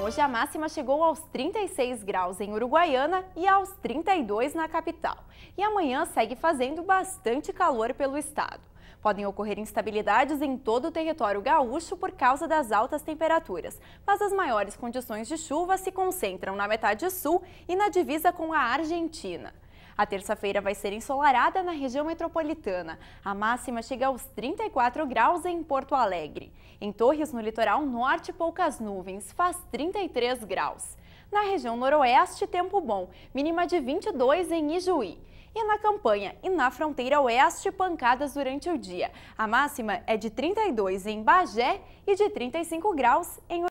hoje a máxima chegou aos 36 graus em Uruguaiana e aos 32 na capital. E amanhã segue fazendo bastante calor pelo estado. Podem ocorrer instabilidades em todo o território gaúcho por causa das altas temperaturas, mas as maiores condições de chuva se concentram na metade sul e na divisa com a Argentina. A terça-feira vai ser ensolarada na região metropolitana. A máxima chega aos 34 graus em Porto Alegre. Em Torres, no litoral norte, poucas nuvens, faz 33 graus. Na região noroeste, tempo bom, mínima de 22 em Ijuí. E na campanha e na fronteira oeste, pancadas durante o dia. A máxima é de 32 em Bagé e de 35 graus em